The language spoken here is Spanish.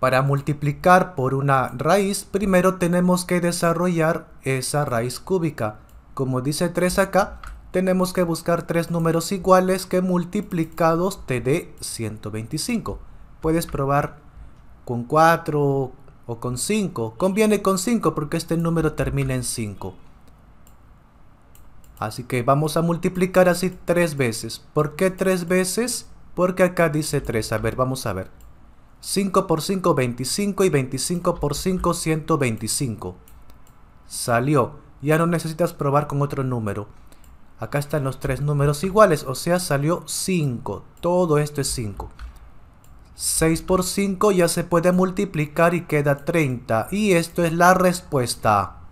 Para multiplicar por una raíz, primero tenemos que desarrollar esa raíz cúbica. Como dice 3 acá, tenemos que buscar tres números iguales que multiplicados te dé 125. Puedes probar con 4 o con 5. Conviene con 5 porque este número termina en 5. Así que vamos a multiplicar así tres veces. ¿Por qué tres veces? Porque acá dice 3. A ver, vamos a ver. 5 por 5, 25 y 25 por 5, 125. Salió. Ya no necesitas probar con otro número. Acá están los tres números iguales, o sea, salió 5. Todo esto es 5. 6 por 5 ya se puede multiplicar y queda 30. Y esto es la respuesta.